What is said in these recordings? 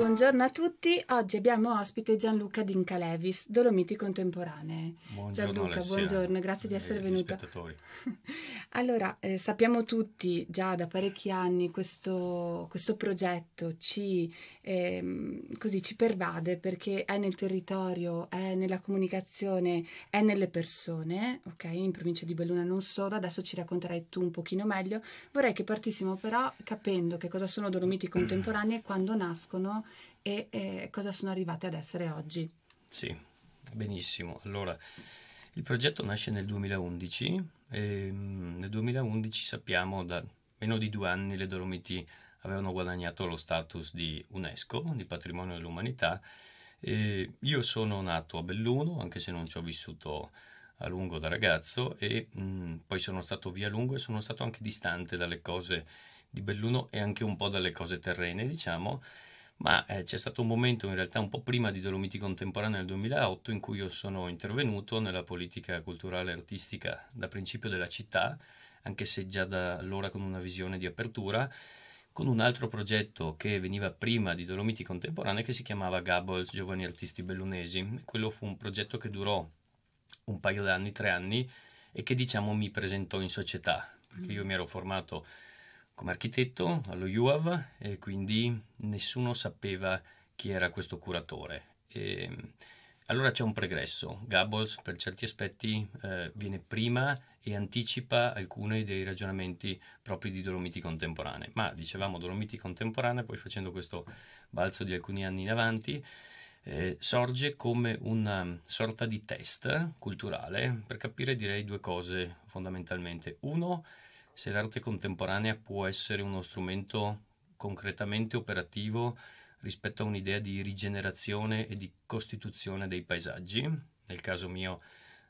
Buongiorno a tutti, oggi abbiamo ospite Gianluca Dincalevis, Dolomiti Contemporanee. Buongiorno Gianluca, Alessia, buongiorno, grazie di eh, essere venuto. allora, eh, sappiamo tutti già da parecchi anni questo, questo progetto ci, eh, così, ci pervade perché è nel territorio, è nella comunicazione, è nelle persone, ok? In provincia di Belluna non solo, adesso ci racconterai tu un pochino meglio. Vorrei che partissimo però capendo che cosa sono Dolomiti Contemporanee e quando nascono e eh, cosa sono arrivate ad essere oggi. Sì, benissimo. Allora, il progetto nasce nel 2011 e ehm, nel 2011 sappiamo da meno di due anni le Dolomiti avevano guadagnato lo status di UNESCO, di patrimonio dell'umanità. E io sono nato a Belluno, anche se non ci ho vissuto a lungo da ragazzo, e mh, mm, poi sono stato via a lungo e sono stato anche distante dalle cose di Belluno e anche un po' dalle cose terrene, diciamo ma eh, c'è stato un momento in realtà un po' prima di Dolomiti Contemporanea nel 2008 in cui io sono intervenuto nella politica culturale e artistica da principio della città, anche se già da allora con una visione di apertura, con un altro progetto che veniva prima di Dolomiti Contemporanea che si chiamava Gables Giovani Artisti Bellunesi. Quello fu un progetto che durò un paio d'anni, tre anni, e che diciamo mi presentò in società, perché io mi ero formato come architetto allo UAV e quindi nessuno sapeva chi era questo curatore. E allora c'è un pregresso, Gables per certi aspetti eh, viene prima e anticipa alcuni dei ragionamenti propri di Dolomiti contemporanee, ma dicevamo Dolomiti contemporanea, poi facendo questo balzo di alcuni anni in avanti, eh, sorge come una sorta di test culturale per capire direi due cose fondamentalmente. Uno, se l'arte contemporanea può essere uno strumento concretamente operativo rispetto a un'idea di rigenerazione e di costituzione dei paesaggi, nel caso mio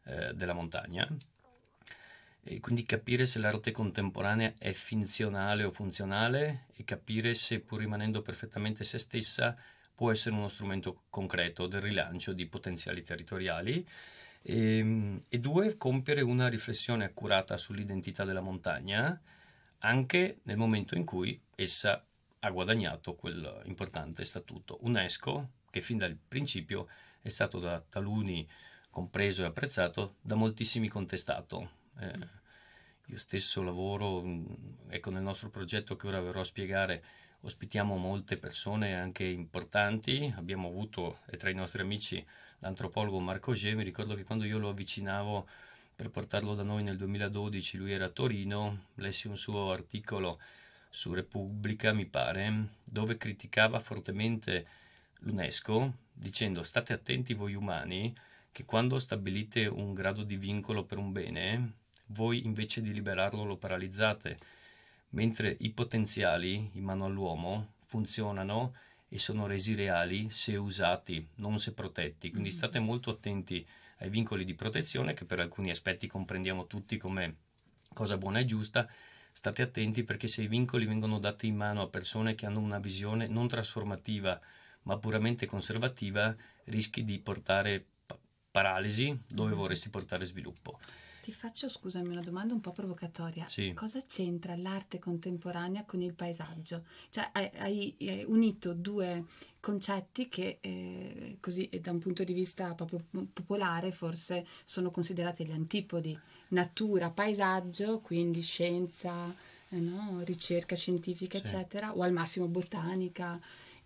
eh, della montagna, e quindi capire se l'arte contemporanea è finzionale o funzionale e capire se pur rimanendo perfettamente se stessa può essere uno strumento concreto del rilancio di potenziali territoriali e, ehm, e due, compiere una riflessione accurata sull'identità della montagna anche nel momento in cui essa ha guadagnato quel importante statuto UNESCO che fin dal principio è stato da taluni compreso e apprezzato, da moltissimi contestato. Eh, io stesso lavoro, mm, ecco nel nostro progetto che ora verrò a spiegare, ospitiamo molte persone anche importanti, abbiamo avuto e tra i nostri amici l'antropologo Marco G. Mi ricordo che quando io lo avvicinavo per portarlo da noi nel 2012, lui era a Torino, lessi un suo articolo su Repubblica, mi pare, dove criticava fortemente l'UNESCO dicendo state attenti voi umani che quando stabilite un grado di vincolo per un bene, voi invece di liberarlo lo paralizzate, mentre i potenziali in mano all'uomo funzionano e sono resi reali se usati, non se protetti. Quindi mm. state molto attenti ai vincoli di protezione che per alcuni aspetti comprendiamo tutti come cosa buona e giusta. State attenti perché se i vincoli vengono dati in mano a persone che hanno una visione non trasformativa ma puramente conservativa, rischi di portare paralisi dove mm. vorresti portare sviluppo. Ti faccio, scusami, una domanda un po' provocatoria. Sì. Cosa c'entra l'arte contemporanea con il paesaggio? Cioè, hai, hai unito due concetti che, eh, così, eh, da un punto di vista proprio popolare, forse sono considerati gli antipodi. Natura, paesaggio, quindi scienza, eh no? ricerca scientifica, sì. eccetera, o al massimo botanica.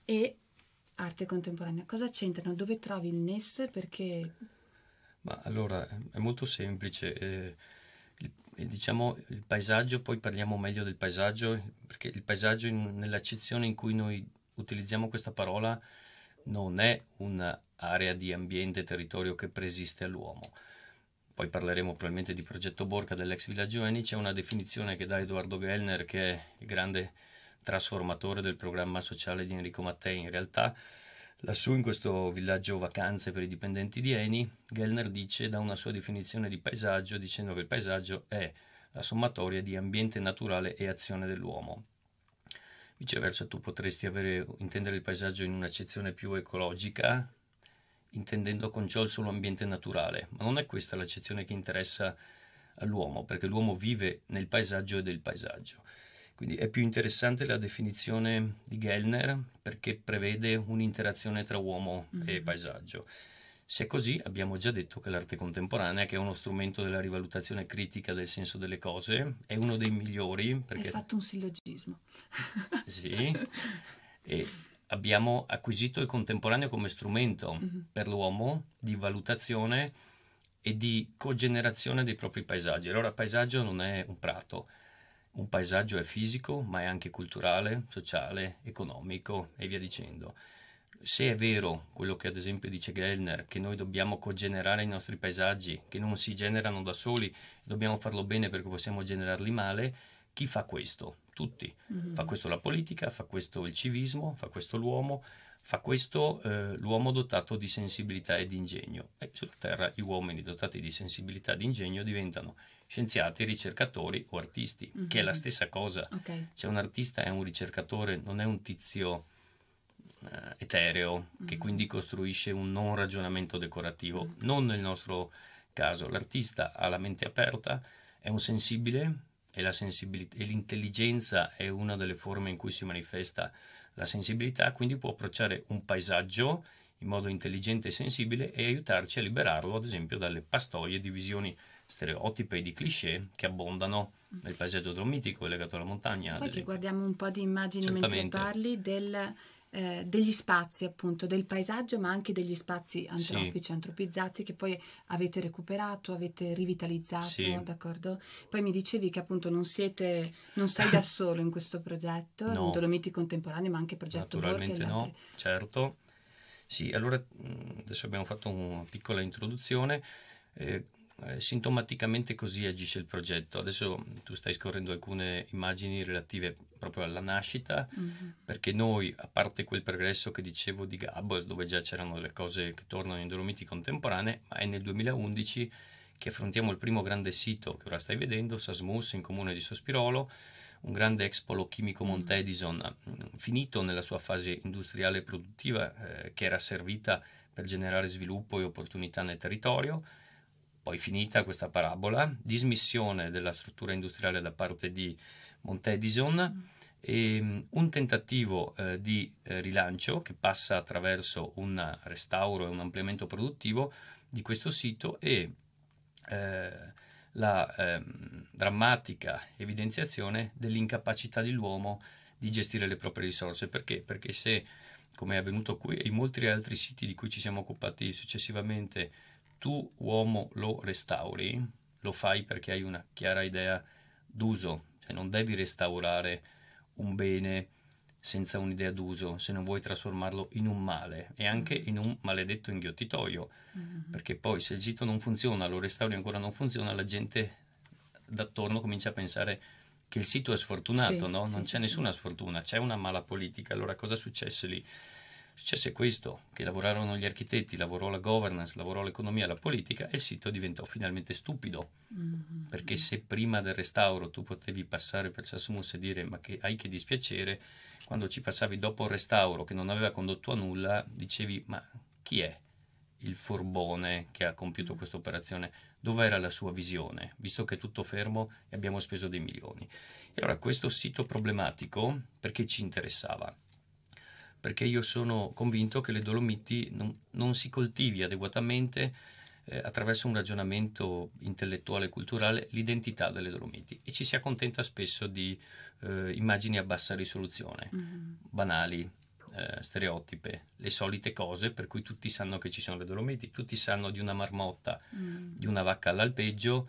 E arte contemporanea. Cosa c'entrano? Dove trovi il nesso e perché ma allora è molto semplice, eh, il, diciamo il paesaggio, poi parliamo meglio del paesaggio, perché il paesaggio nell'accezione in cui noi utilizziamo questa parola non è un'area di ambiente, territorio che preesiste all'uomo. Poi parleremo probabilmente di progetto Borca dell'ex villaggio Eni, c'è una definizione che dà Edoardo Gellner che è il grande trasformatore del programma sociale di Enrico Mattei in realtà Lassù in questo villaggio vacanze per i dipendenti di Eni, Gellner dice da una sua definizione di paesaggio dicendo che il paesaggio è la sommatoria di ambiente naturale e azione dell'uomo. Viceversa tu potresti avere, intendere il paesaggio in un'accezione più ecologica, intendendo con ciò il solo ambiente naturale, ma non è questa l'accezione che interessa all'uomo, perché l'uomo vive nel paesaggio e del paesaggio. Quindi è più interessante la definizione di Gellner perché prevede un'interazione tra uomo mm. e mm-hmm. paesaggio. Se è così, abbiamo già detto che l'arte contemporanea, che è uno strumento della rivalutazione critica del senso delle cose, è uno dei migliori. Perché... Hai fatto un sillogismo. sì, e abbiamo acquisito il contemporaneo come strumento mm-hmm. per l'uomo di valutazione e di cogenerazione dei propri paesaggi. Allora, paesaggio non è un prato, un paesaggio è fisico, ma è anche culturale, sociale, economico e via dicendo. Se è vero quello che ad esempio dice Gellner, che noi dobbiamo cogenerare i nostri paesaggi, che non si generano da soli, dobbiamo farlo bene perché possiamo generarli male, chi fa questo? Tutti. Mm-hmm. Fa questo la politica, fa questo il civismo, fa questo l'uomo, fa questo eh, l'uomo dotato di sensibilità e di ingegno. E eh, sulla Terra gli uomini dotati di sensibilità e di ingegno diventano scienziati, ricercatori o artisti, mm-hmm. che è la stessa cosa. Okay. Cioè un artista è un ricercatore, non è un tizio eh, etereo mm-hmm. che mhm. quindi costruisce un non ragionamento decorativo, mm-hmm. non nel nostro caso. L'artista ha la mente aperta, è un sensibile e, sensibilit- e l'intelligenza è una delle forme in cui si manifesta la sensibilità, quindi può approcciare un paesaggio in modo intelligente e sensibile e aiutarci a liberarlo, ad esempio, dalle pastoie di visioni stereotipi e di cliché che abbondano nel paesaggio dromitico legato alla montagna. Poi delle... guardiamo un po' di immagini Certamente. mentre parli del, eh, degli spazi appunto, del paesaggio ma anche degli spazi antropici, sì. antropizzati che poi avete recuperato, avete rivitalizzato, sì. d'accordo? Poi mi dicevi che appunto non siete, non sei da solo in questo progetto, no. Dolomiti Contemporanei ma anche progetto Naturalmente no, certo. Sì, allora mm, adesso abbiamo fatto una piccola introduzione. Eh, eh, sintomaticamente così agisce il progetto. Adesso mm, tu stai scorrendo alcune immagini relative proprio alla nascita, mm-hmm. perché noi, a parte quel progresso che dicevo di Gabos, dove già c'erano le cose che tornano in Dolomiti contemporanee, ma è nel 2011 che affrontiamo il primo grande sito che ora stai vedendo, Sasmus, in comune di Sospirolo, un grande expolo chimico mm. Monte Edison, mm, finito nella sua fase industriale e produttiva, eh, che era servita per generare sviluppo e opportunità nel territorio poi finita questa parabola, dismissione della struttura industriale da parte di Montedison e ehm, un tentativo eh, di eh, rilancio che passa attraverso un restauro e un ampliamento produttivo di questo sito e eh, la ehm, drammatica evidenziazione dell'incapacità dell'uomo di gestire le proprie risorse. Perché? Perché se, come è avvenuto qui e in molti altri siti di cui ci siamo occupati successivamente, tu uomo lo restauri, lo fai perché hai una chiara idea d'uso, cioè non devi restaurare un bene senza un'idea d'uso, se non vuoi trasformarlo in un male e anche in un maledetto inghiottitoio, mm-hmm. perché poi se il sito non funziona, lo restauri ancora non funziona, la gente d'attorno comincia a pensare che il sito è sfortunato, sì, no? non c'è sì, nessuna sfortuna, c'è una mala politica, allora cosa successe lì? Successe questo, che lavorarono gli architetti, lavorò la governance, lavorò l'economia, la politica e il sito diventò finalmente stupido. Mm-hmm. Perché se prima del restauro tu potevi passare per Sassumus e dire ma che hai che dispiacere, quando ci passavi dopo il restauro che non aveva condotto a nulla, dicevi ma chi è il furbone che ha compiuto mm. questa operazione? Dov'era la sua visione, visto che è tutto fermo e abbiamo speso dei milioni? E allora questo sito problematico perché ci interessava? perché io sono convinto che le Dolomiti non, non si coltivi adeguatamente eh, attraverso un ragionamento intellettuale e culturale l'identità delle Dolomiti e ci si accontenta spesso di eh, immagini a bassa risoluzione, mm-hmm. banali, eh, stereotipe, le solite cose per cui tutti sanno che ci sono le Dolomiti, tutti sanno di una marmotta, mm. di una vacca all'alpeggio,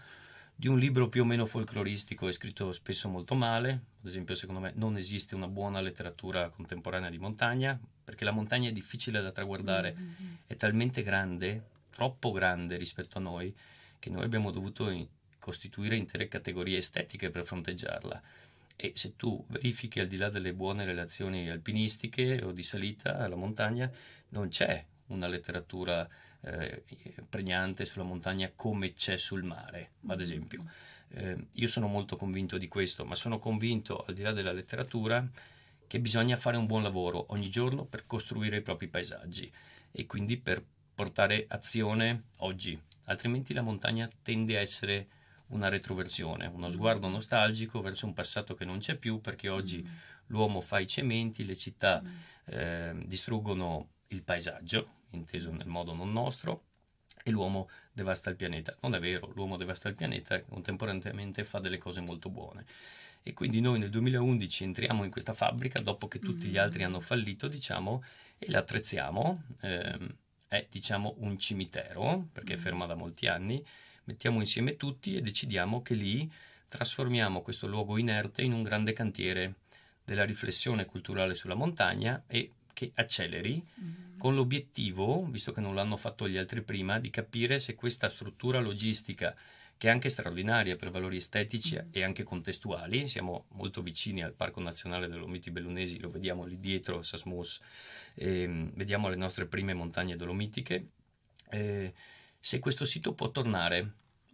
di un libro più o meno folcloristico è scritto spesso molto male, ad esempio secondo me non esiste una buona letteratura contemporanea di montagna, perché la montagna è difficile da traguardare, mm-hmm. è talmente grande, troppo grande rispetto a noi, che noi abbiamo dovuto in- costituire intere categorie estetiche per fronteggiarla. E se tu verifichi al di là delle buone relazioni alpinistiche o di salita alla montagna, non c'è una letteratura eh, pregnante sulla montagna come c'è sul mare, ad mm-hmm. esempio. Eh, io sono molto convinto di questo, ma sono convinto, al di là della letteratura, che bisogna fare un buon lavoro ogni giorno per costruire i propri paesaggi e quindi per portare azione oggi, altrimenti la montagna tende a essere una retroversione, uno sguardo mm-hmm. nostalgico verso un passato che non c'è più perché oggi mm. l'uomo fa i cementi, le città mm. eh, distruggono il paesaggio inteso nel modo non nostro, e l'uomo devasta il pianeta. Non è vero, l'uomo devasta il pianeta e contemporaneamente fa delle cose molto buone. E quindi noi nel 2011 entriamo in questa fabbrica dopo che tutti gli mm-hmm. altri hanno fallito, diciamo, e l'attrezziamo. Ehm, è diciamo un cimitero, perché è mm. ferma da molti anni, mettiamo insieme tutti e decidiamo che lì trasformiamo questo luogo inerte in un grande cantiere della riflessione culturale sulla montagna e che acceleri mm-hmm. con l'obiettivo, visto che non l'hanno fatto gli altri prima, di capire se questa struttura logistica che è anche straordinaria per valori estetici mm-hmm. e anche contestuali. Siamo molto vicini al Parco Nazionale Dolomiti Bellunesi, lo vediamo lì dietro, Sasmus, ehm, vediamo le nostre prime montagne dolomitiche. Eh, se questo sito può tornare mm.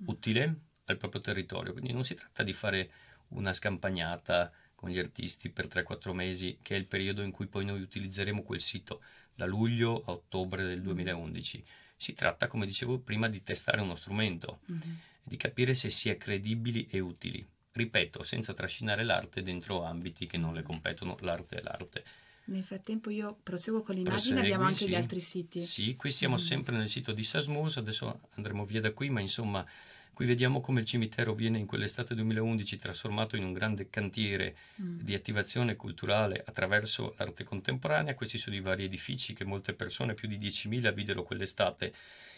utile al proprio territorio, quindi non si tratta di fare una scampagnata con gli artisti per 3-4 mesi, che è il periodo in cui poi noi utilizzeremo quel sito, da luglio a ottobre del 2011. Mm. Si tratta, come dicevo prima, di testare uno strumento, mm -hmm. di capire se sia è credibili e utili. Ripeto, senza trascinare l'arte dentro ambiti che non le competono, l'arte è l'arte. Nel frattempo io proseguo con l'immagine, abbiamo anche sì. gli altri siti. Sì, qui siamo mm. sempre nel sito di Sasmus, adesso andremo via da qui, ma insomma Qui vediamo come il cimitero viene in quell'estate 2011 trasformato in un grande cantiere mm. di attivazione culturale attraverso l'arte contemporanea. Questi sono i vari edifici che molte persone, più di 10.000, videro quell'estate,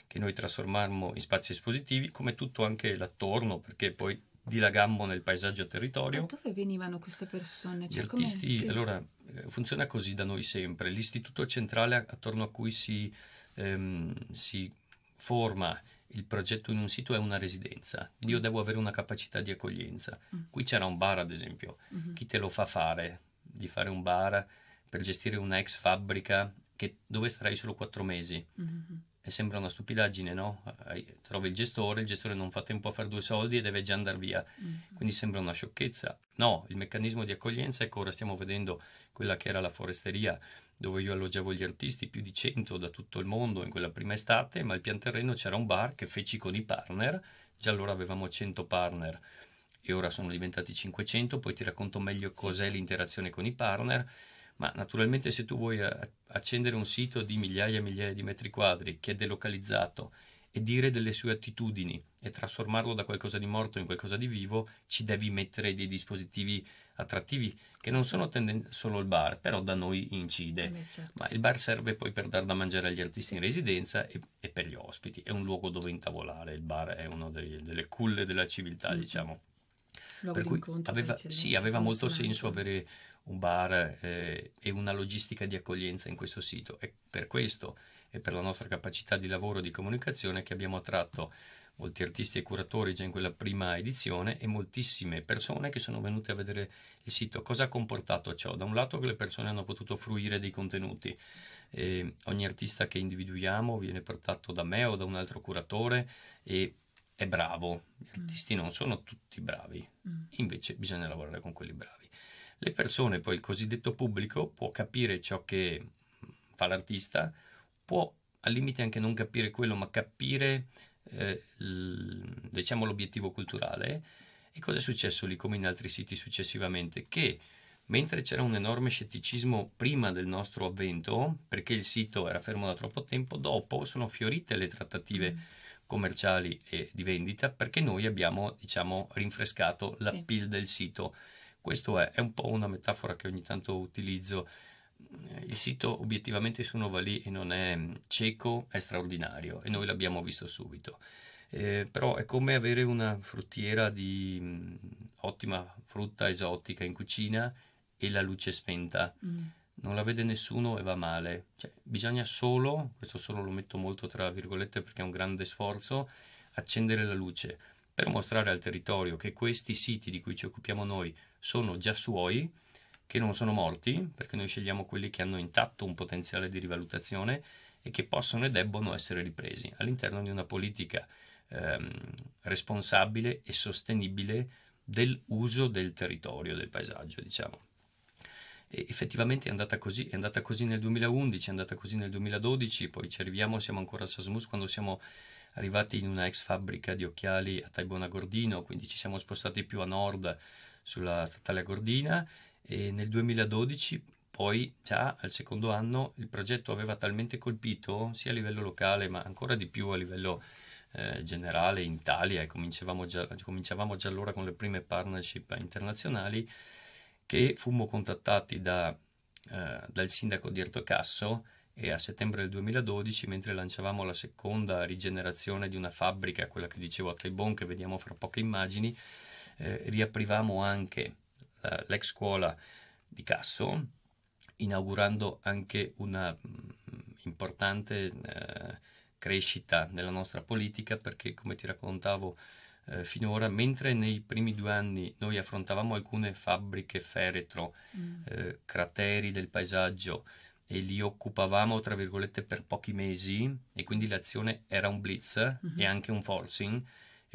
che noi trasformammo in spazi espositivi, come tutto anche l'attorno, perché poi dilagammo nel paesaggio territorio. Da dove venivano queste persone? Cioè, Gli artisti, che... allora, eh, funziona così da noi sempre. L'istituto centrale attorno a cui si, ehm, si forma il progetto in un sito è una residenza, quindi io mm. devo avere una capacità di accoglienza. Mm. Qui c'era un bar, ad esempio, mm-hmm. chi te lo fa fare di fare un bar per gestire una ex fabbrica che, dove starai solo quattro mesi? Mm-hmm e sembra una stupidaggine, no? Trovi il gestore, il gestore non fa tempo a fare due soldi e deve già andare via. Mm-hmm. Quindi sembra una sciocchezza. No, il meccanismo di accoglienza, ecco, ora stiamo vedendo quella che era la foresteria, dove io alloggiavo gli artisti, più di 100 da tutto il mondo in quella prima estate, ma al pian terreno c'era un bar che feci con i partner, già allora avevamo 100 partner e ora sono diventati 500, poi ti racconto meglio cos'è sì. l'interazione con i partner ma naturalmente se tu vuoi eh, accendere un sito di migliaia e migliaia di metri quadri che è delocalizzato e dire delle sue attitudini e trasformarlo da qualcosa di morto in qualcosa di vivo, ci devi mettere dei dispositivi attrattivi che non sono tenden- solo il bar, però da noi incide. Eh certo. Ma il bar serve poi per dar da mangiare agli artisti in residenza e, e per gli ospiti. È un luogo dove intavolare, il bar è una delle culle della civiltà, mm. diciamo. Luogo per cui aveva, sì, aveva molto senso avere un bar eh, e una logistica di accoglienza in questo sito. È per questo e per la nostra capacità di lavoro e di comunicazione che abbiamo attratto molti artisti e curatori già in quella prima edizione e moltissime persone che sono venute a vedere il sito. Cosa ha comportato ciò? Da un lato che le persone hanno potuto fruire dei contenuti, e ogni artista che individuiamo viene portato da me o da un altro curatore e è bravo, gli mm. artisti mm. non sono tutti bravi, mm. invece bisogna lavorare con quelli bravi. Le persone, poi il cosiddetto pubblico, può capire ciò che fa l'artista, può al limite anche non capire quello, ma capire eh, l, diciamo l'obiettivo culturale. E cosa è successo lì come in altri siti successivamente? Che mentre c'era un enorme scetticismo prima del nostro avvento, perché il sito era fermo da troppo tempo, dopo sono fiorite le trattative mm. commerciali e di vendita perché noi abbiamo diciamo rinfrescato l'appeal sì. del sito questo è, è un po' una metafora che ogni tanto utilizzo. Eh, il sito obiettivamente su Novali e non è mm, cieco, è straordinario e noi l'abbiamo visto subito. Eh, però è come avere una fruttiera di mh, mm, ottima frutta esotica in cucina e la luce spenta. Mm. Non la vede nessuno e va male. Cioè, bisogna solo, questo solo lo metto molto tra virgolette perché è un grande sforzo, accendere la luce per mostrare al territorio che questi siti di cui ci occupiamo noi sono già suoi, che non sono morti, perché noi scegliamo quelli che hanno intatto un potenziale di rivalutazione e che possono e debbono essere ripresi all'interno di una politica ehm, responsabile e sostenibile dell'uso del territorio, del paesaggio, diciamo. E effettivamente è andata così, è andata così nel 2011, è andata così nel 2012, poi ci arriviamo, siamo ancora a Sasmus quando siamo arrivati in una ex fabbrica di occhiali a Taibona Gordino, quindi ci siamo spostati più a nord sulla statale Gordina e nel 2012 poi già al secondo anno il progetto aveva talmente colpito sia a livello locale ma ancora di più a livello eh, generale in Italia e cominciavamo già, cominciavamo già allora con le prime partnership internazionali che fummo contattati da, eh, dal sindaco di Ertocasso e a settembre del 2012 mentre lanciavamo la seconda rigenerazione di una fabbrica, quella che dicevo a Caibon che vediamo fra poche immagini, eh, riaprivamo anche eh, l'ex scuola di Casso, inaugurando anche una mh, mm, importante eh, crescita nella nostra politica perché, come ti raccontavo eh, finora, mentre nei primi due anni noi affrontavamo alcune fabbriche feretro, mm. Eh, crateri del paesaggio, e li occupavamo tra virgolette per pochi mesi e quindi l'azione era un blitz mm -hmm. e anche un forcing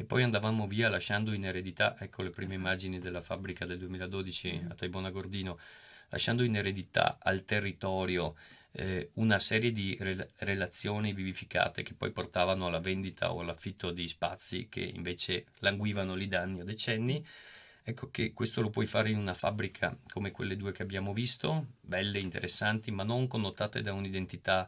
e poi andavamo via lasciando in eredità, ecco le prime immagini della fabbrica del 2012 mm. a Taibona Gordino, lasciando in eredità al territorio eh, una serie di re relazioni vivificate che poi portavano alla vendita o all'affitto di spazi che invece languivano lì da anni o decenni. Ecco che questo lo puoi fare in una fabbrica come quelle due che abbiamo visto, belle, interessanti, ma non connotate da un'identità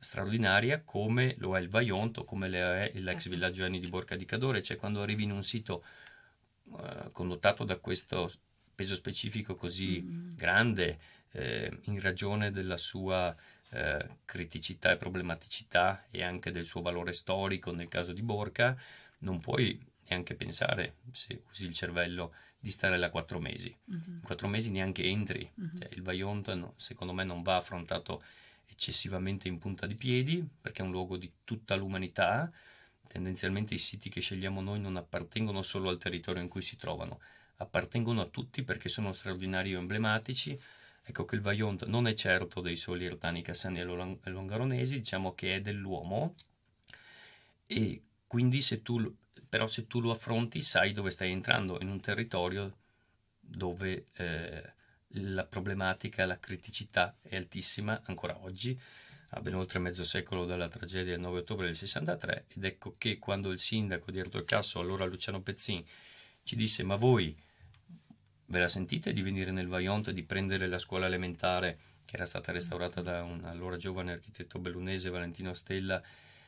straordinaria come lo è il Vaionto, come lo è l'ex certo. villaggio Anni di Borca di Cadore, cioè quando arrivi in un sito eh, connotato da questo peso specifico così mm grande eh, in ragione della sua eh, criticità e problematicità e anche del suo valore storico nel caso di Borca, non puoi neanche pensare, se usi il cervello, di stare là quattro mesi. Mm-hmm. In quattro mesi neanche entri. Mm-hmm. Cioè, il Vaionto secondo me non va affrontato eccessivamente in punta di piedi, perché è un luogo di tutta l'umanità. Tendenzialmente i siti che scegliamo noi non appartengono solo al territorio in cui si trovano, appartengono a tutti perché sono straordinari o emblematici. Ecco che il Vajont non è certo dei soli Ertani, cassani e longaronesi, diciamo che è dell'uomo e quindi se tu, però se tu lo affronti sai dove stai entrando, in un territorio dove eh, la problematica, la criticità è altissima ancora oggi, a ben oltre mezzo secolo dalla tragedia del 9 ottobre del 63 ed ecco che quando il sindaco di Ertocasso, allora Luciano Pezzin, ci disse ma voi ve la sentite di venire nel Vaionte, di prendere la scuola elementare che era stata restaurata da un allora giovane architetto bellunese Valentino Stella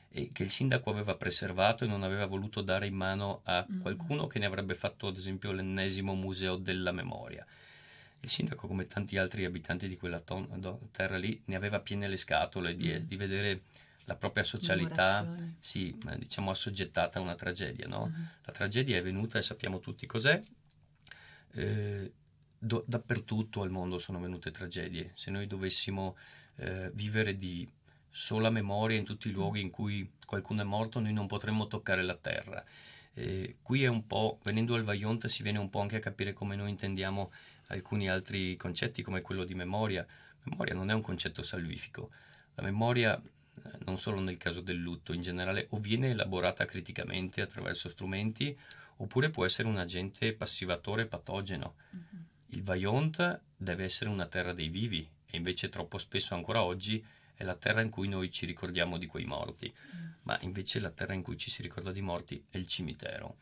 e che il sindaco aveva preservato e non aveva voluto dare in mano a mm. qualcuno che ne avrebbe fatto ad esempio l'ennesimo museo della memoria. Il sindaco, come tanti altri abitanti di quella terra lì, ne aveva piene le scatole di, mm. di vedere la propria socialità sì, diciamo assoggettata a una tragedia. No? Mm. La tragedia è venuta e sappiamo tutti cos'è. Eh, do, dappertutto al mondo sono venute tragedie. Se noi dovessimo eh, vivere di sola memoria in tutti i luoghi in cui qualcuno è morto, noi non potremmo toccare la terra. Eh, qui è un po', venendo al Vaionte si viene un po' anche a capire come noi intendiamo alcuni altri concetti come quello di memoria. Memoria non è un concetto salvifico. La memoria, eh, non solo nel caso del lutto, in generale o viene elaborata criticamente attraverso strumenti oppure può essere un agente passivatore patogeno. Mm-hmm. Il Vajont deve essere una terra dei vivi e invece troppo spesso ancora oggi è la terra in cui noi ci ricordiamo di quei morti, mm. ma invece la terra in cui ci si ricorda di morti è il cimitero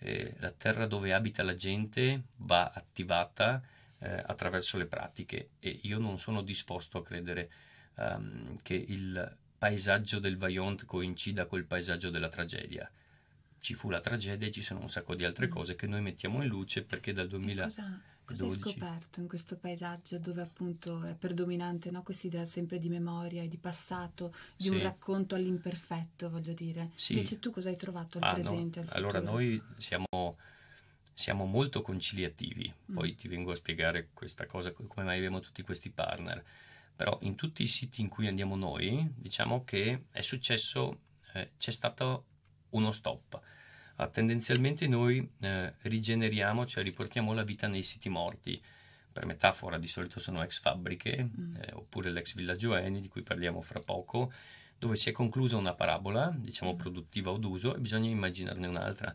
eh, la terra dove abita la gente va attivata eh, attraverso le pratiche e io non sono disposto a credere um, che il paesaggio del Vaillant coincida col paesaggio della tragedia. Ci fu la tragedia e ci sono un sacco di altre mm. cose che noi mettiamo in luce perché dal 2000... Cosa Cosa hai scoperto in questo paesaggio dove appunto è predominante no, questa idea sempre di memoria e di passato, di sì. un racconto all'imperfetto, voglio dire? Sì. Invece tu cosa hai trovato al ah, presente? No. Al allora noi siamo, siamo molto conciliativi, mm. poi ti vengo a spiegare questa cosa, come mai abbiamo tutti questi partner, però in tutti i siti in cui andiamo noi diciamo che è successo, eh, c'è stato uno stop Ah, tendenzialmente noi eh, rigeneriamo, cioè riportiamo la vita nei siti morti. Per metafora di solito sono ex fabbriche mm. eh, oppure l'ex villaggio Eni di cui parliamo fra poco, dove si è conclusa una parabola, diciamo mm. produttiva o d'uso, e bisogna immaginarne un'altra.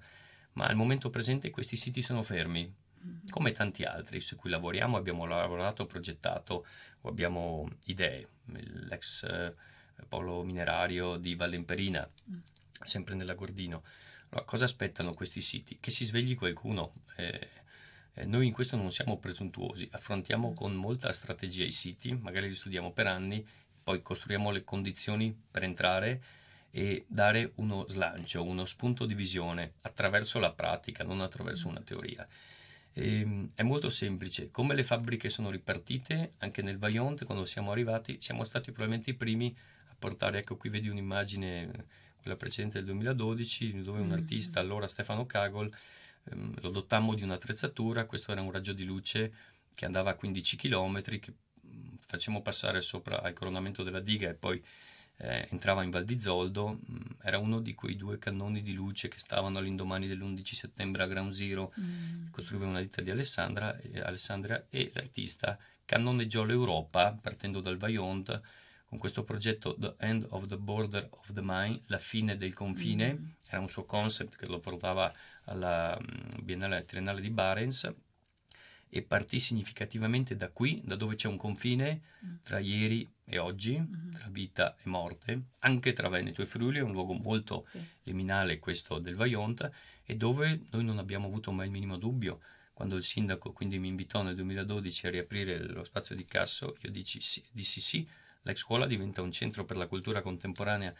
Ma al momento presente questi siti sono fermi, mm. come tanti altri su cui lavoriamo, abbiamo lavorato, progettato o abbiamo idee. L'ex eh, polo minerario di Vallemperina, mm. sempre nella Gordino ma cosa aspettano questi siti? Che si svegli qualcuno. Eh, eh, noi in questo non siamo presuntuosi, affrontiamo con molta strategia i siti, magari li studiamo per anni, poi costruiamo le condizioni per entrare e dare uno slancio, uno spunto di visione attraverso la pratica, non attraverso una teoria. E, ehm, è molto semplice, come le fabbriche sono ripartite, anche nel Vaillant quando siamo arrivati siamo stati probabilmente i primi a portare, ecco qui vedi un'immagine quella precedente del 2012, dove un mm. artista, allora Stefano Cagol, ehm, lo dotammo di un'attrezzatura, questo era un raggio di luce che andava a 15 km, che mm, facemmo passare sopra al coronamento della diga e poi eh, entrava in Val di Zoldo, mm, era uno di quei due cannoni di luce che stavano all'indomani dell'11 settembre a Ground Zero, mm. costruiva una ditta di Alessandra, e, Alessandria e l'artista cannoneggiò l'Europa partendo dal Vaillant, con questo progetto The End of the Border of the Mind, la fine del confine, mm-hmm. era un suo concept che lo portava alla mm, Biennale Triennale di Barents e partì significativamente da qui, da dove c'è un confine mm. tra ieri e oggi, mm-hmm. tra vita e morte, anche tra Veneto e Friuli, è un luogo molto sì. liminale questo del Vaionta e dove noi non abbiamo avuto mai il minimo dubbio quando il sindaco quindi mi invitò nel 2012 a riaprire lo spazio di Casso, io dici, sì, dissi sì, L'ex scuola diventa un centro per la cultura contemporanea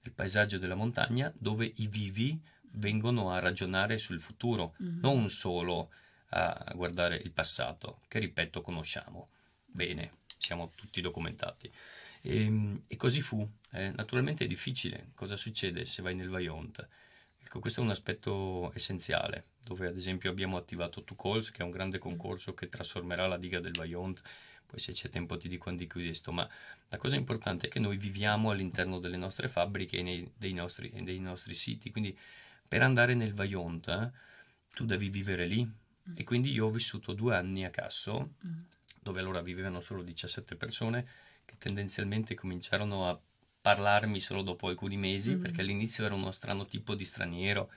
del paesaggio della montagna dove i vivi vengono a ragionare sul futuro, mm-hmm. non solo a guardare il passato, che ripeto conosciamo bene, siamo tutti documentati. E, ehm, e così fu. Eh, naturalmente è difficile, cosa succede se vai nel Vajont? Ecco, questo è un aspetto essenziale, dove ad esempio abbiamo attivato Two Calls, che è un grande concorso che trasformerà la diga del Vajont poi se c'è tempo ti dico anche questo, ma la cosa importante è che noi viviamo all'interno delle nostre fabbriche e nei, dei, nostri, dei, nostri, siti, quindi per andare nel Vaionta eh, tu devi vivere lì mm. e quindi io ho vissuto due anni a Casso, mm. dove allora vivevano solo 17 persone che tendenzialmente cominciarono a parlarmi solo dopo alcuni mesi, mm. perché all'inizio ero uno strano tipo di straniero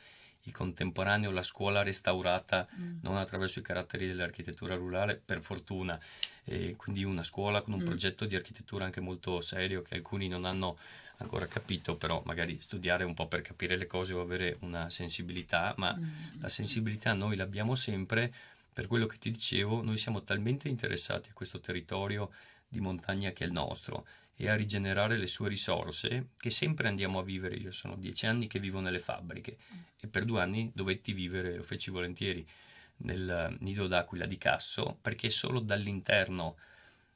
il contemporaneo, la scuola restaurata mm. non attraverso i caratteri dell'architettura rurale, per fortuna, e quindi una scuola con un mm. progetto di architettura anche molto serio che alcuni non hanno ancora capito, però magari studiare un po' per capire le cose o avere una sensibilità, ma mm. la sensibilità noi l'abbiamo sempre, per quello che ti dicevo, noi siamo talmente interessati a questo territorio di montagna che è il nostro e a rigenerare le sue risorse, che sempre andiamo a vivere. Io sono dieci anni che vivo nelle fabbriche mm. e per due anni dovetti vivere, lo feci volentieri, nel nido d'aquila di Casso, perché è solo dall'interno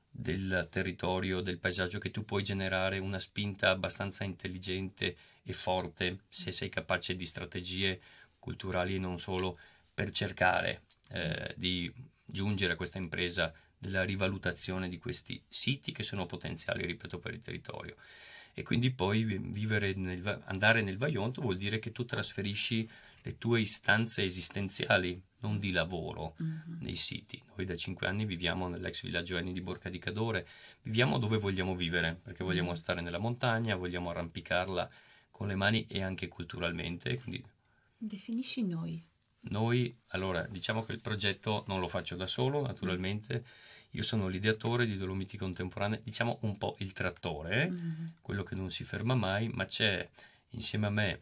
del territorio, del paesaggio, che tu puoi generare una spinta abbastanza intelligente e forte, se mm. sei capace di strategie culturali e non solo, per cercare eh, di giungere a questa impresa della rivalutazione di questi siti che sono potenziali, ripeto, per il territorio. E quindi poi nel, andare nel Vaionto vuol dire che tu trasferisci le tue istanze esistenziali, non di lavoro, mm-hmm. nei siti. Noi da cinque anni viviamo nell'ex villaggio Eni di Borca di Cadore, viviamo dove vogliamo vivere, perché vogliamo mm. stare nella montagna, vogliamo arrampicarla con le mani e anche culturalmente. Quindi... Definisci noi. Noi, allora, diciamo che il progetto non lo faccio da solo, naturalmente. Mm io sono l'ideatore di Dolomiti Contemporanee, diciamo un po' il trattore, mm-hmm. quello che non si ferma mai, ma c'è insieme a me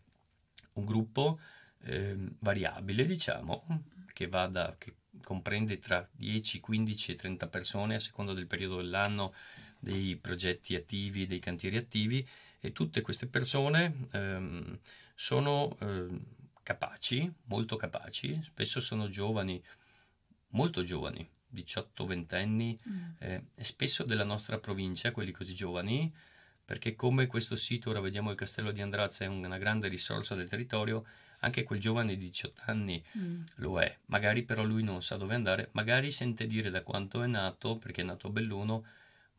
un gruppo eh, variabile, diciamo, mm-hmm. che, che comprende tra 10, 15 e 30 persone a seconda del periodo dell'anno, dei progetti attivi, dei cantieri attivi e tutte queste persone ehm, sono eh, capaci, molto capaci, spesso sono giovani, molto giovani, 18-20 anni, mm. eh, spesso della nostra provincia, quelli così giovani, perché come questo sito, ora vediamo il castello di Andrazza, è una grande risorsa del territorio, anche quel giovane di 18 anni mm. lo è, magari però lui non sa dove andare, magari sente dire da quanto è nato, perché è nato a Belluno,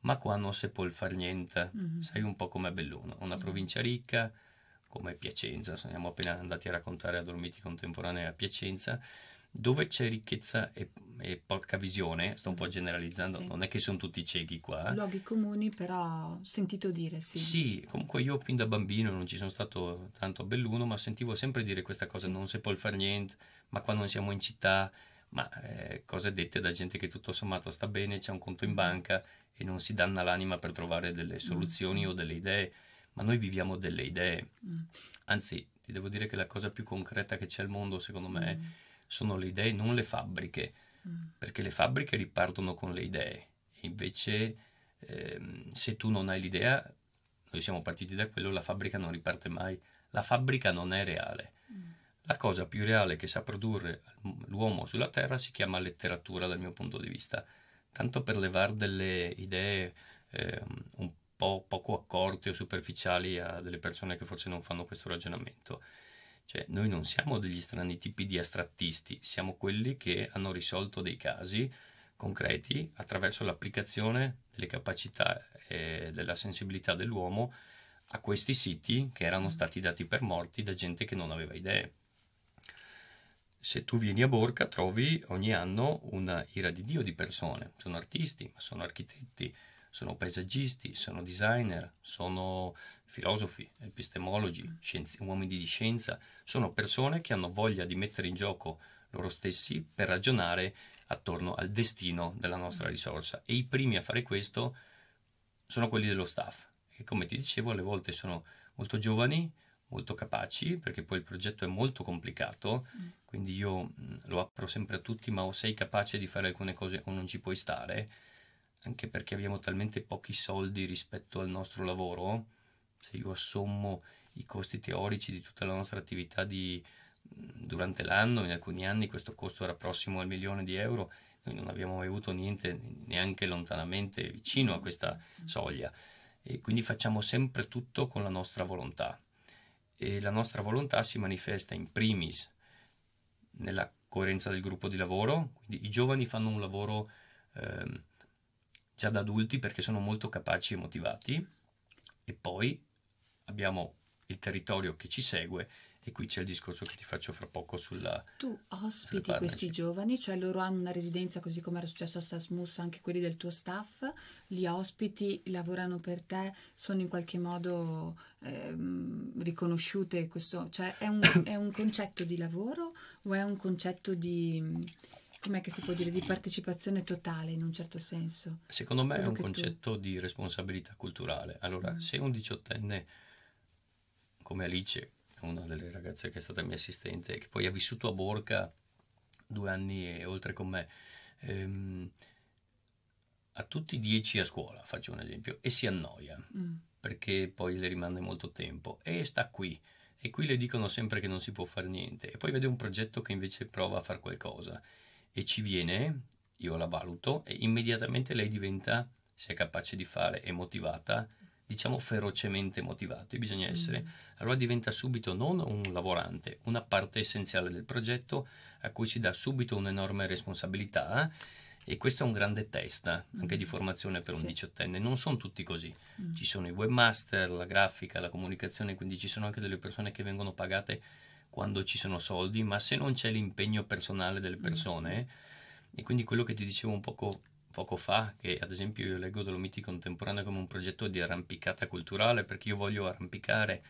ma qua non si può far niente, mm. Mm-hmm. sai un po' come Belluno, una mm. provincia ricca come Piacenza, siamo appena andati a raccontare a Dormiti Contemporanei a Piacenza, dove c'è ricchezza e, e porca visione, sto un po' generalizzando, sì. non è che sono tutti ciechi qua. Luoghi comuni, però ho sentito dire sì. Sì, comunque io fin da bambino non ci sono stato tanto a Belluno, ma sentivo sempre dire questa cosa, sì. non si può fare niente, ma qua non siamo in città, ma eh, cose dette da gente che tutto sommato sta bene, c'è un conto in mm-hmm. banca e non si danna l'anima per trovare delle mm-hmm. soluzioni mm. o delle idee, ma noi viviamo delle idee. Mm. Anzi, ti devo dire che la cosa più concreta che c'è al mondo, secondo me, mm sono le idee, non le fabbriche, mm. perché le fabbriche ripartono con le idee, invece ehm, se tu non hai l'idea, noi siamo partiti da quello, la fabbrica non riparte mai, la fabbrica non è reale. Mm. La cosa più reale che sa produrre l'uomo sulla Terra si chiama letteratura dal mio punto di vista, tanto per levare delle idee ehm, un po' poco accorte o superficiali a delle persone che forse non fanno questo ragionamento. Cioè, noi non siamo degli strani tipi di astrattisti, siamo quelli che hanno risolto dei casi concreti attraverso l'applicazione delle capacità e eh, della sensibilità dell'uomo a questi siti che erano mm. stati dati per morti da gente che non aveva idee. Se tu vieni a Borca trovi ogni anno una ira di Dio di persone, sono artisti, ma sono architetti, sono paesaggisti, sono designer, sono filosofi, epistemologi, scienzi- uomini di scienza, sono persone che hanno voglia di mettere in gioco loro stessi per ragionare attorno al destino della nostra mm. risorsa e i primi a fare questo sono quelli dello staff, che come ti dicevo alle volte sono molto giovani, molto capaci, perché poi il progetto è molto complicato, mm. quindi io mm, lo apro sempre a tutti, ma o sei capace di fare alcune cose o non ci puoi stare anche perché abbiamo talmente pochi soldi rispetto al nostro lavoro, se io assommo i costi teorici di tutta la nostra attività di, durante l'anno, in alcuni anni questo costo era prossimo al milione di euro, noi non abbiamo mai avuto niente neanche lontanamente vicino a questa soglia e quindi facciamo sempre tutto con la nostra volontà e la nostra volontà si manifesta in primis nella coerenza del gruppo di lavoro, quindi i giovani fanno un lavoro ehm, già da adulti perché sono molto capaci e motivati e poi abbiamo il territorio che ci segue e qui c'è il discorso che ti faccio fra poco sulla... Tu ospiti questi giovani, cioè loro hanno una residenza così come era successo a Sasmus, anche quelli del tuo staff, li ospiti, lavorano per te, sono in qualche modo eh, riconosciute, questo, cioè è un, è un concetto di lavoro o è un concetto di com'è che si può dire di partecipazione totale in un certo senso? Secondo me Quello è un concetto tu... di responsabilità culturale. Allora, mm. se un diciottenne come Alice, una delle ragazze che è stata mia assistente che poi ha vissuto a Borca due anni e oltre con me, ehm, a tutti i dieci a scuola, faccio un esempio, e si annoia mm. perché poi le rimane molto tempo e sta qui e qui le dicono sempre che non si può fare niente e poi vede un progetto che invece prova a fare qualcosa e ci viene, io la valuto e immediatamente lei diventa, se è capace di fare e motivata, diciamo ferocemente motivati, bisogna essere, mm. allora diventa subito non un lavorante, una parte essenziale del progetto a cui ci dà subito un'enorme responsabilità e questo è un grande test anche di mm. formazione per un sì. diciottenne, non sono tutti così, mm. ci sono i webmaster, la grafica, la comunicazione, quindi ci sono anche delle persone che vengono pagate quando ci sono soldi, ma se non c'è l'impegno personale delle mm. persone, e quindi quello che ti dicevo un poco, poco fa, che ad esempio io leggo Dolomiti Contemporanea come un progetto di arrampicata culturale, perché io voglio arrampicare,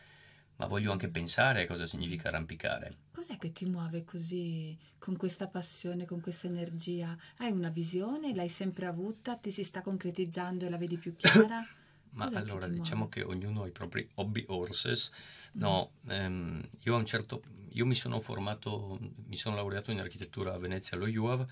ma voglio anche mm. pensare a cosa significa arrampicare. Cos'è che ti muove così, con questa passione, con questa energia? Hai una visione, l'hai sempre avuta, ti si sta concretizzando e la vedi più chiara? Ma Cos'è allora che diciamo muove? che ognuno ha i propri hobby horses. Mm. No, ehm, io a un certo io mi sono formato, mi sono laureato in architettura a Venezia allo UAV,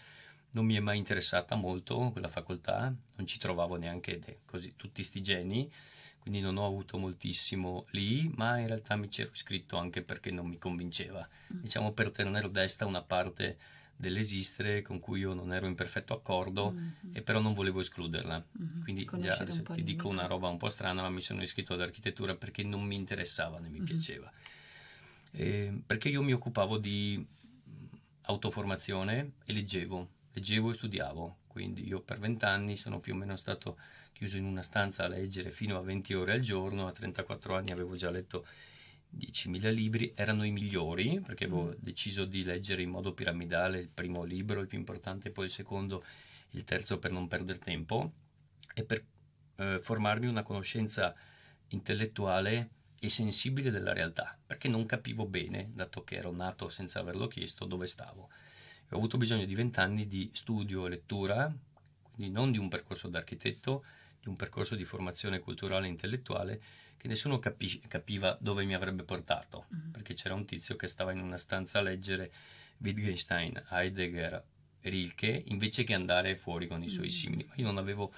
non mi è mai interessata molto quella facoltà, non ci trovavo neanche de, così, tutti questi geni, quindi non ho avuto moltissimo lì, ma in realtà mi c'ero iscritto anche perché non mi convinceva, mm. diciamo per tenere desta una parte dell'esistere con cui io non ero in perfetto accordo mm -hmm. e però non volevo escluderla. Mm -hmm. Quindi Conoscere già ti dico una roba un po' strana, ma mi sono iscritto ad architettura perché non mi interessava né mi mm -hmm. piaceva eh, perché io mi occupavo di mm, autoformazione e leggevo, leggevo e studiavo, quindi io per vent'anni sono più o meno stato chiuso in una stanza a leggere fino a 20 ore al giorno, a 34 anni avevo già letto 10.000 libri, erano i migliori perché avevo mm. deciso di leggere in modo piramidale il primo libro, il più importante, poi il secondo, il terzo per non perdere tempo e per eh, formarmi una conoscenza intellettuale e sensibile della realtà, perché non capivo bene, dato che ero nato senza averlo chiesto, dove stavo. E ho avuto bisogno di vent'anni di studio e lettura, quindi non di un percorso d'architetto, di un percorso di formazione culturale e intellettuale, che nessuno capi- capiva dove mi avrebbe portato, mm-hmm. perché c'era un tizio che stava in una stanza a leggere Wittgenstein, Heidegger, Rilke, invece che andare fuori con i suoi mm-hmm. simili. Ma io non avevo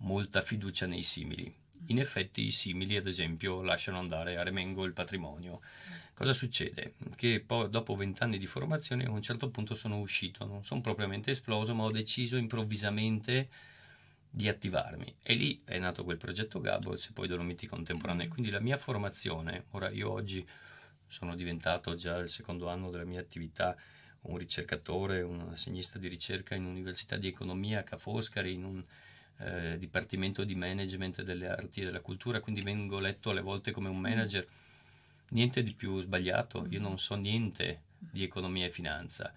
molta fiducia nei simili in effetti i simili, ad esempio, lasciano andare a remengo il patrimonio. Cosa succede? Che poi dopo vent'anni di formazione a un certo punto sono uscito, non sono propriamente esploso, ma ho deciso improvvisamente di attivarmi e lì è nato quel progetto Gables e poi Dolomiti Contemporanee. Mm. Quindi la mia formazione, ora io oggi sono diventato già il secondo anno della mia attività un ricercatore, un assegnista di ricerca in Università di Economia a Ca' Foscari, in un eh, dipartimento di management delle arti e della cultura, quindi vengo letto alle volte come un mm. manager. Niente di più sbagliato, io mm. non so niente di economia e finanza,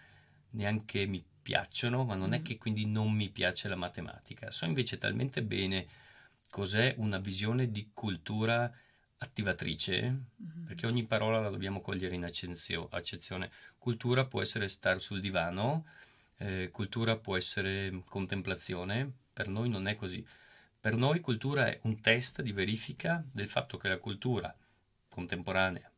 neanche mi piacciono, ma non è mm. che quindi non mi piace la matematica, so invece talmente bene cos'è una visione di cultura attivatrice, mm-hmm. perché ogni parola la dobbiamo cogliere in accenzio, accezione. Cultura può essere star sul divano, eh, cultura può essere contemplazione, per noi non è così. Per noi cultura è un test di verifica del fatto che la cultura contemporanea,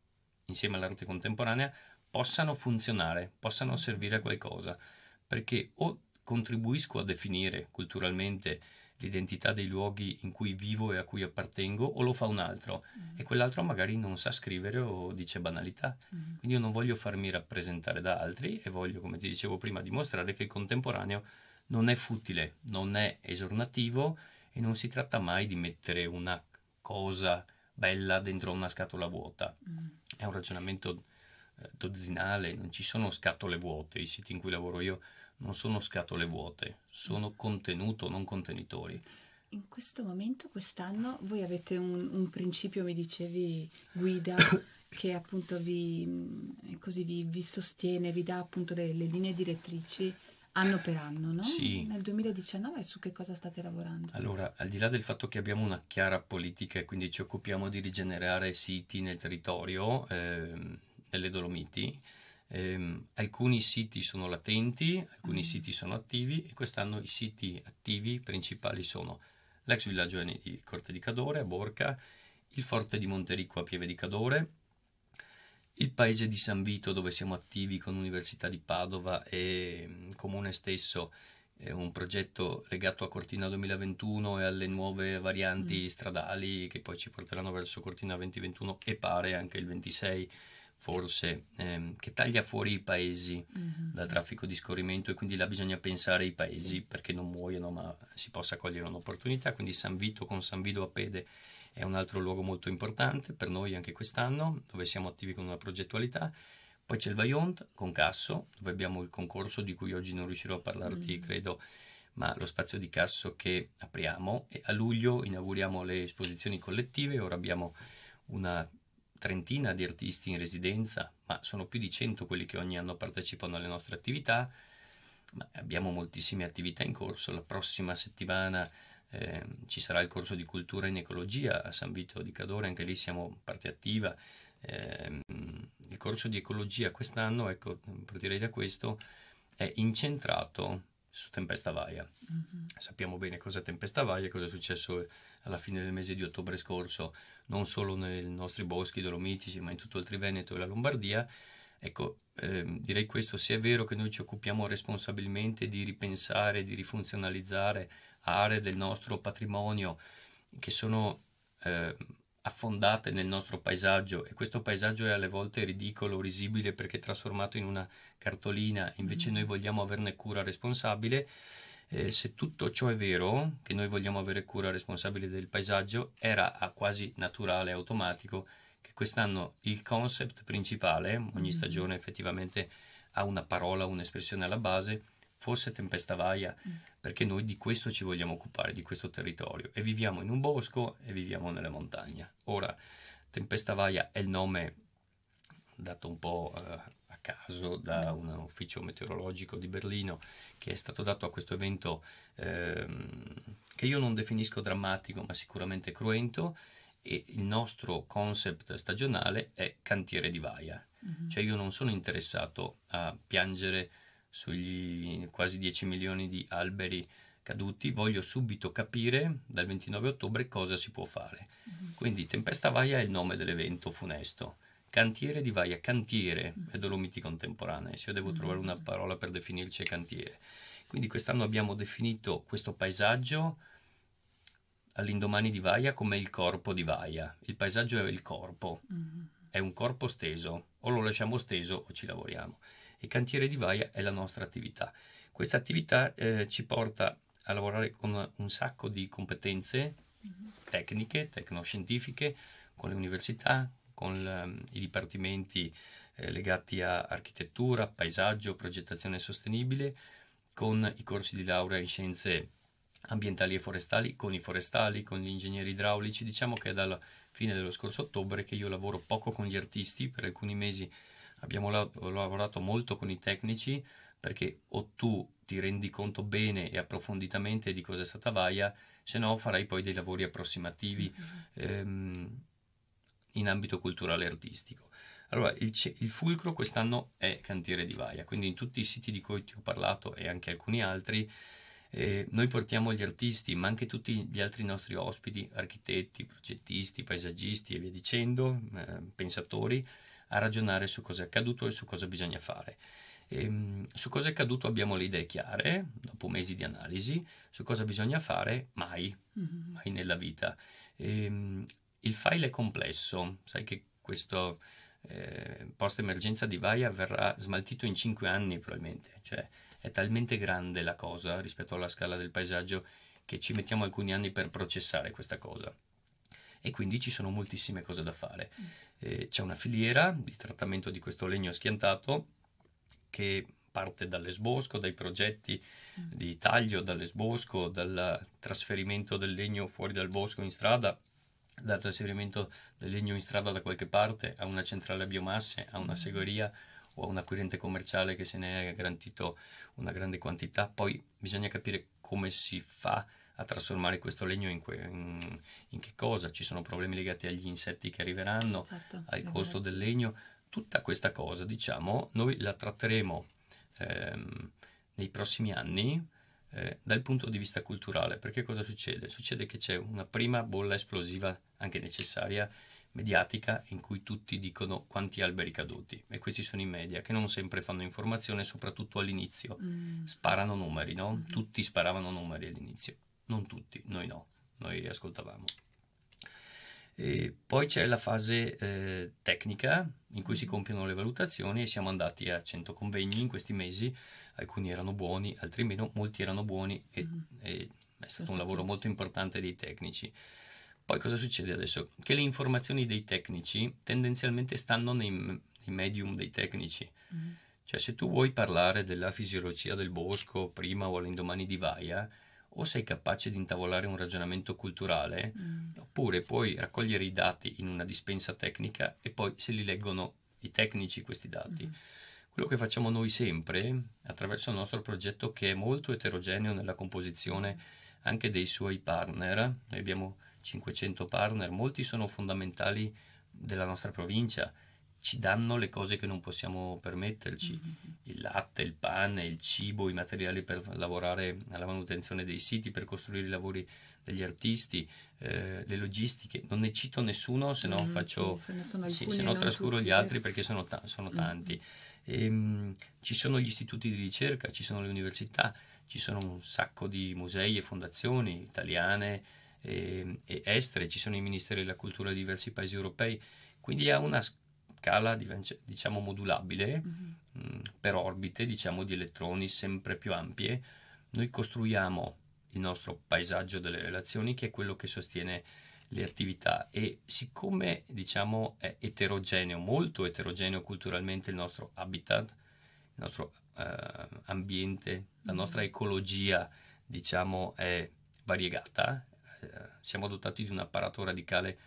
insieme all'arte contemporanea, possano funzionare, possano servire a qualcosa, perché o contribuisco a definire culturalmente l'identità dei luoghi in cui vivo e a cui appartengo o lo fa un altro mm. e quell'altro magari non sa scrivere o dice banalità. Mm. Quindi io non voglio farmi rappresentare da altri e voglio, come ti dicevo prima, dimostrare che il contemporaneo non è futile, non è esornativo e non si tratta mai di mettere una cosa bella dentro una scatola vuota. Mm. È un ragionamento eh, dozzinale, non ci sono scatole vuote, i siti in cui lavoro io non sono scatole vuote, sono contenuto, non contenitori. In questo momento, quest'anno, voi avete un, un, principio, mi dicevi, guida, che appunto vi, mm, vi, vi sostiene, vi dà appunto le, le linee direttrici anno per anno, no? Sì. Nel 2019 su che cosa state lavorando? Allora, al di là del fatto che abbiamo una chiara politica e quindi ci occupiamo di rigenerare siti nel territorio, eh, nelle Dolomiti, Ehm, alcuni siti sono latenti, alcuni mm. siti sono attivi e quest'anno i siti attivi principali sono l'ex villaggio di Corte di Cadore a Borca, il forte di Montericco a Pieve di Cadore, il paese di San Vito dove siamo attivi con l'Università di Padova e mm, Comune stesso un progetto legato a Cortina 2021 e alle nuove varianti mm. stradali che poi ci porteranno verso Cortina 2021 e pare anche il 26 forse ehm, che taglia fuori i paesi uh-huh. dal traffico di scorrimento e quindi là bisogna pensare ai paesi sì. perché non muoiono ma si possa cogliere un'opportunità quindi San Vito con San Vito a Pede è un altro luogo molto importante per noi anche quest'anno dove siamo attivi con una progettualità poi c'è il Vajont con Casso dove abbiamo il concorso di cui oggi non riuscirò a parlarti uh-huh. credo ma lo spazio di Casso che apriamo e a luglio inauguriamo le esposizioni collettive ora abbiamo una trentina di artisti in residenza, ma sono più di 100 quelli che ogni anno partecipano alle nostre attività. Ma abbiamo moltissime attività in corso. La prossima settimana eh, ci sarà il corso di cultura in ecologia a San Vito di Cadore, anche lì siamo parte attiva. Eh, il corso di ecologia quest'anno, ecco, partirei da questo, è incentrato su Tempesta Vaia. Mm-hmm. Sappiamo bene cosa è Tempesta Vaia, cosa è successo alla fine del mese di ottobre scorso, non solo nei nostri boschi dolomitici, ma in tutto il Triveneto e la Lombardia. Ecco, ehm, direi questo, se è vero che noi ci occupiamo responsabilmente di ripensare, di rifunzionalizzare aree del nostro patrimonio che sono eh, affondate nel nostro paesaggio e questo paesaggio è alle volte ridicolo, risibile perché è trasformato in una cartolina, invece mm. noi vogliamo averne cura responsabile, eh, se tutto ciò è vero, che noi vogliamo avere cura responsabile del paesaggio, era ah, quasi naturale e automatico che quest'anno il concept principale, ogni mm-hmm. stagione effettivamente ha una parola, un'espressione alla base, fosse tempesta vaia, mm. perché noi di questo ci vogliamo occupare, di questo territorio, e viviamo in un bosco e viviamo nelle montagne. Ora, tempesta vaia è il nome dato un po' eh, caso da un ufficio meteorologico di Berlino che è stato dato a questo evento ehm, che io non definisco drammatico ma sicuramente cruento e il nostro concept stagionale è cantiere di vaia, mm-hmm. cioè io non sono interessato a piangere sugli quasi 10 milioni di alberi caduti, voglio subito capire dal 29 ottobre cosa si può fare. Mm-hmm. Quindi Tempesta Vaia è il nome dell'evento funesto cantiere di Vaia, cantiere è mm. Dolomiti contemporanee, se io devo mm. trovare una parola per definirci è cantiere. Quindi quest'anno abbiamo definito questo paesaggio all'indomani di Vaia come il corpo di Vaia. Il paesaggio è il corpo, mm-hmm. è un corpo steso, o lo lasciamo steso o ci lavoriamo. Il cantiere di Vaia è la nostra attività. Questa attività eh, ci porta a lavorare con un sacco di competenze mm-hmm. tecniche, tecnoscientifiche, con le università, con ehm, i dipartimenti eh, legati a architettura, paesaggio, progettazione sostenibile, con i corsi di laurea in scienze ambientali e forestali, con i forestali, con gli ingegneri idraulici. Diciamo che è dalla fine dello scorso ottobre che io lavoro poco con gli artisti, per alcuni mesi abbiamo lavorato molto con i tecnici perché o tu ti rendi conto bene e approfonditamente di cosa è stata Vaia, se no farai poi dei lavori approssimativi. Mm-hmm. Ehm, in ambito culturale e artistico. Allora, il, il fulcro quest'anno è Cantiere di Vaia, quindi in tutti i siti di cui ti ho parlato e anche alcuni altri, eh, noi portiamo gli artisti, ma anche tutti gli altri nostri ospiti, architetti, progettisti, paesaggisti e via dicendo, eh, pensatori, a ragionare su cosa è accaduto e su cosa bisogna fare. E, ehm, su cosa è accaduto abbiamo le idee chiare, dopo mesi di analisi, su cosa bisogna fare mai, mm-hmm. mai nella vita. E, ehm, il file è complesso, sai che questo eh, post-emergenza di Vaia verrà smaltito in 5 anni probabilmente, cioè è talmente grande la cosa rispetto alla scala del paesaggio che ci mettiamo alcuni anni per processare questa cosa e quindi ci sono moltissime cose da fare. Mm. Eh, c'è una filiera di trattamento di questo legno schiantato che parte dall'esbosco, dai progetti mm. di taglio dall'esbosco, dal trasferimento del legno fuori dal bosco in strada dal trasferimento del legno in strada da qualche parte a una centrale a biomasse, a una mm. segheria o a un acquirente commerciale che se ne è garantito una grande quantità, poi bisogna capire come si fa a trasformare questo legno in, que in, in che cosa, ci sono problemi legati agli insetti che arriveranno, certo, al costo del legno, tutta questa cosa diciamo noi la tratteremo ehm, nei prossimi anni eh, dal punto di vista culturale, perché cosa succede? Succede che c'è una prima bolla esplosiva, anche necessaria, mediatica, in cui tutti dicono quanti alberi caduti, e questi sono i media, che non sempre fanno informazione, soprattutto all'inizio. Mm. Sparano numeri, no? Mm. Tutti sparavano numeri all'inizio, non tutti, noi no, noi ascoltavamo. E poi c'è la fase eh, tecnica in cui si mm-hmm. compiono le valutazioni e siamo andati a 100 convegni in questi mesi, alcuni erano buoni, altri meno, molti erano buoni e, mm. e è stato un lavoro certo. molto importante dei tecnici. Poi cosa succede adesso? Che le informazioni dei tecnici tendenzialmente stanno nei, nei medium dei tecnici. Mm. Cioè se tu vuoi parlare della fisiologia del bosco prima o all'indomani di Vaia, o sei capace di intavolare un ragionamento culturale, mm. oppure puoi raccogliere i dati in una dispensa tecnica e poi se li leggono i tecnici questi dati. Mm. Quello che facciamo noi sempre, attraverso il nostro progetto che è molto eterogeneo nella composizione anche dei suoi partner, noi abbiamo 500 partner, molti sono fondamentali della nostra provincia, ci danno le cose che non possiamo permetterci, mm-hmm. il latte, il pane, il cibo, i materiali per lavorare alla manutenzione dei siti, per costruire i lavori degli artisti, eh, le logistiche. Non ne cito nessuno, se no mm, faccio, sì, se, alcuni, sì, se no trascuro tutti, gli altri perché sono, ta- sono mm-hmm. tanti. Mm. Ehm, e, ci sono gli istituti di ricerca, ci sono le università, ci sono un sacco di musei e fondazioni italiane e, ehm, e estere, ci sono i ministeri della cultura di diversi paesi europei. Quindi ha una scuola scala diciamo modulabile mm-hmm. Mm, per orbite diciamo di elettroni sempre più ampie, noi costruiamo il nostro paesaggio delle relazioni che è quello che sostiene le attività e siccome diciamo è eterogeneo, molto eterogeneo culturalmente il nostro habitat, il nostro eh, ambiente, la mm-hmm. nostra ecologia diciamo è variegata, eh, siamo dotati di un apparato radicale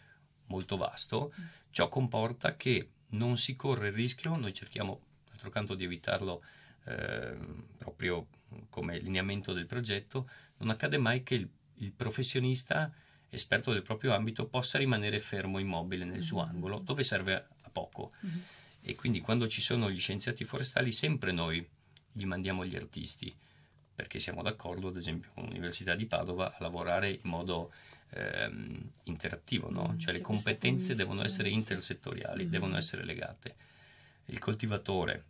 molto vasto, mm. ciò comporta che non si corre il rischio, noi cerchiamo d'altro canto di evitarlo eh, proprio come lineamento del progetto, non accade mai che il, il, professionista esperto del proprio ambito possa rimanere fermo immobile nel suo mm-hmm. angolo dove serve a poco. Mm -hmm. E quindi quando ci sono gli scienziati forestali sempre noi gli mandiamo gli artisti perché siamo d'accordo, ad esempio, con l'Università di Padova a lavorare in modo ehm, interattivo, no? Mm, cioè le competenze devono essere intersettoriali, mm. devono essere legate. Il coltivatore,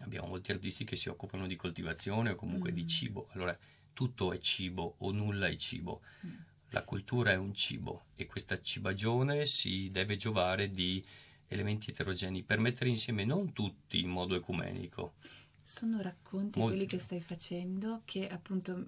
abbiamo molti artisti che si occupano di coltivazione o comunque mm. di mm-hmm. cibo, allora tutto è cibo o nulla è cibo. Mm. La cultura è un cibo e questa cibagione si deve giovare di elementi eterogenei per mettere insieme non tutti in modo ecumenico sono racconti Molto. quelli che stai facendo che appunto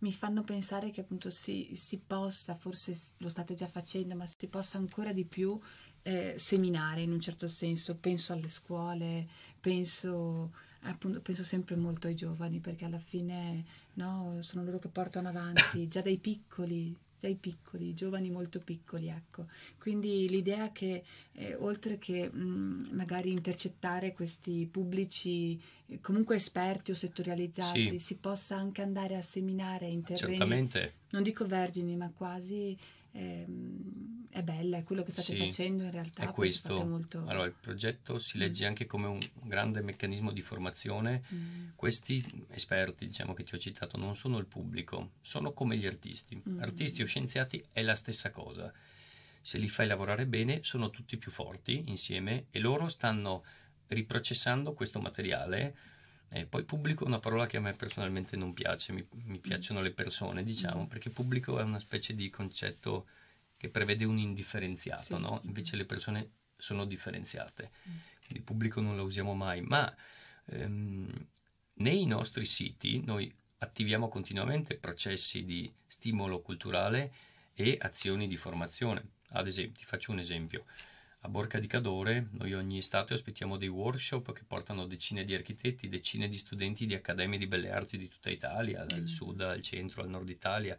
mi fanno pensare che appunto si, si, possa, forse lo state già facendo, ma si possa ancora di più eh, seminare in un certo senso. Penso alle scuole, penso appunto penso sempre molto ai giovani perché alla fine no, sono loro che portano avanti già dai piccoli già i piccoli, i giovani molto piccoli, ecco. Quindi l'idea che eh, oltre che mh, magari intercettare questi pubblici eh, comunque esperti o settorializzati, sì. si possa anche andare a seminare interventi. Certamente. non dico vergini, ma quasi ehm, è bella, è quello che state sì, facendo in realtà. È questo. Molto... Allora, il progetto si mm. legge mm. anche come un grande meccanismo di formazione. Mm. Questi esperti, diciamo, che ti ho citato, non sono il pubblico, sono come gli artisti. Mm. Artisti o scienziati è la stessa cosa. Se li fai lavorare bene, sono tutti più forti insieme e loro stanno riprocessando questo materiale e eh, poi pubblico è una parola che a me personalmente non piace, mi, mi piacciono le persone, diciamo, mm. perché pubblico è una specie di concetto che prevede un indifferenziato, sì. no? invece le persone sono differenziate, mm. quindi pubblico non lo usiamo mai, ma ehm, nei nostri siti noi attiviamo continuamente processi di stimolo culturale e azioni di formazione. Ad esempio, ti faccio un esempio. A Borca di Cadore noi ogni estate ospitiamo dei workshop che portano decine di architetti, decine di studenti di accademie di belle arti di tutta Italia, dal mm. sud al centro al nord Italia,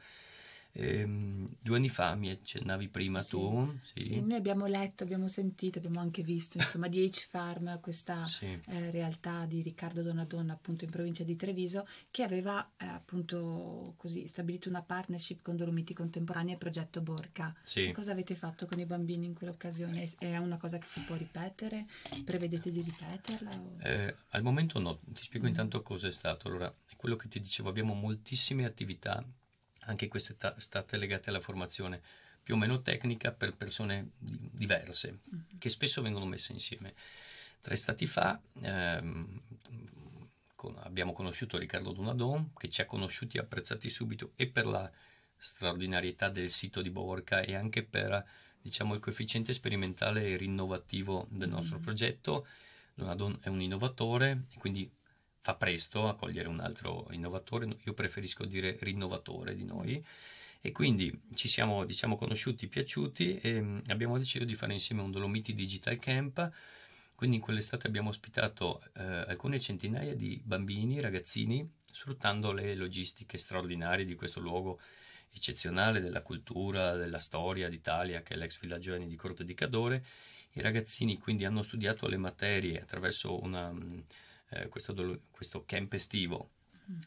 Ehm, due anni fa mi accennavi prima sì, tu. Sì. sì. noi abbiamo letto, abbiamo sentito, abbiamo anche visto insomma di H-Farm, questa sì. eh, realtà di Riccardo Donadonna appunto in provincia di Treviso che aveva eh, appunto così stabilito una partnership con Dolomiti Contemporanei e Progetto Borca. Che cosa avete fatto con i bambini in quell'occasione? È una cosa che si può ripetere? Prevedete di ripeterla? O... Eh, al momento no, ti spiego mm. intanto cosa è stato. Allora, quello che ti dicevo, abbiamo moltissime attività anche queste state legate alla formazione più o meno tecnica per persone diverse, mm -hmm. che spesso vengono messe insieme. Tre stati fa ehm, con, abbiamo conosciuto Riccardo Donadon, che ci ha conosciuti e apprezzati subito e per la straordinarietà del sito di Borca e anche per diciamo, il coefficiente sperimentale e rinnovativo del nostro mm -hmm. progetto. Donadon è un innovatore e quindi fa presto a cogliere un altro innovatore, io preferisco dire rinnovatore di noi e quindi ci siamo diciamo conosciuti, piaciuti e mm, abbiamo deciso di fare insieme un Dolomiti Digital Camp quindi in quell'estate abbiamo ospitato eh, alcune centinaia di bambini, ragazzini sfruttando le logistiche straordinarie di questo luogo eccezionale della cultura, della storia d'Italia che è l'ex villaggio di Corte di Cadore i ragazzini quindi hanno studiato le materie attraverso una mm, eh, questo, do- questo, camp estivo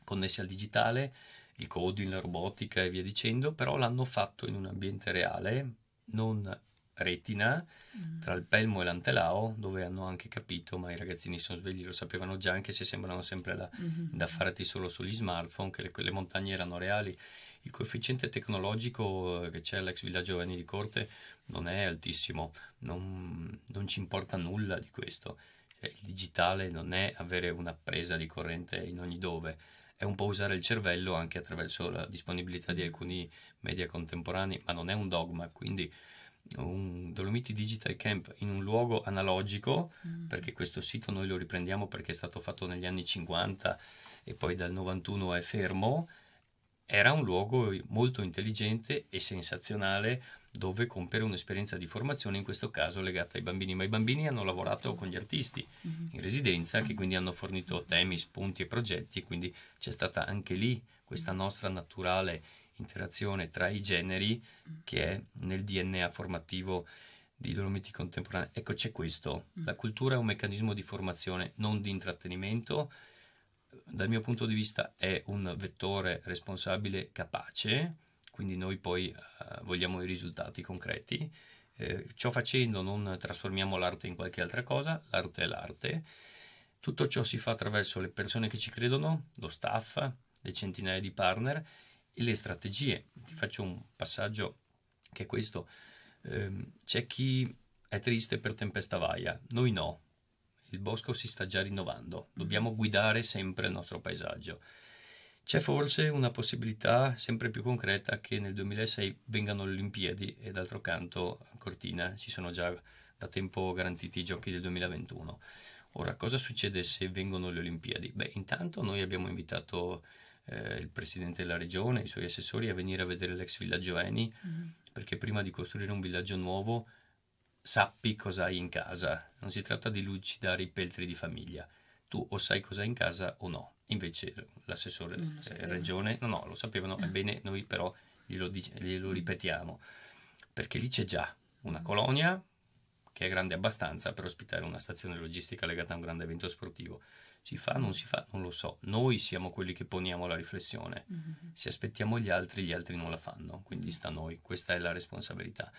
connessi al digitale, il coding, la robotica e via dicendo, però l'hanno fatto in un ambiente reale, non retina, mm. tra il Pelmo e l'Antelao, dove hanno anche capito, ma i ragazzini sono svegli, lo sapevano già, anche se sembrano sempre la, mm-hmm. da farti solo sugli smartphone, che le, le montagne erano reali. Il coefficiente tecnologico eh, che c'è all'ex villaggio Giovanni di Corte non è altissimo, non, non ci importa nulla di questo. Eh, il digitale non è avere una presa di corrente in ogni dove, è un po' usare il cervello anche attraverso la disponibilità di alcuni media contemporanei, ma non è un dogma, quindi un Dolomiti Digital Camp in un luogo analogico, mm. perché questo sito noi lo riprendiamo perché è stato fatto negli anni 50 e poi dal 91 è fermo, era un luogo molto intelligente e sensazionale dove compiere un'esperienza di formazione, in questo caso legata ai bambini, ma i bambini hanno lavorato sì. con gli artisti mm-hmm. in residenza che quindi hanno fornito temi, spunti e progetti e quindi c'è stata anche lì questa mm. nostra naturale interazione tra i generi mm. che è nel DNA formativo di Dolomiti contemporanei. Ecco, c'è questo. Mm. La cultura è un meccanismo di formazione, non di intrattenimento. Dal mio punto di vista è un vettore responsabile capace quindi noi poi eh, vogliamo i risultati concreti. Eh, ciò facendo non trasformiamo l'arte in qualche altra cosa, l'arte è l'arte. Tutto ciò si fa attraverso le persone che ci credono, lo staff, le centinaia di partner e le strategie. Ti faccio un passaggio che è questo. Eh, c'è chi è triste per tempesta vaia, noi no. Il bosco si sta già rinnovando, mm. dobbiamo guidare sempre il nostro paesaggio. C'è forse una possibilità sempre più concreta che nel 2006 vengano le Olimpiadi e d'altro canto a Cortina ci sono già da tempo garantiti i giochi del 2021. Ora, cosa succede se vengono le Olimpiadi? Beh, intanto noi abbiamo invitato eh, il presidente della regione, i suoi assessori a venire a vedere l'ex villaggio Eni, mm. perché prima di costruire un villaggio nuovo sappi cosa hai in casa. Non si tratta di lucidare i peltri di famiglia, tu o sai cos'è in casa o no. Invece l'assessore eh, regione, no, no, lo sapevano, ah. ebbene noi però glielo, glielo mm. ripetiamo, perché lì c'è già una colonia che è grande abbastanza per ospitare una stazione logistica legata a un grande evento sportivo. Si fa, non si fa, non lo so. Noi siamo quelli che poniamo la riflessione. Mm-hmm. Se aspettiamo gli altri, gli altri non la fanno, quindi mm. sta a noi, questa è la responsabilità.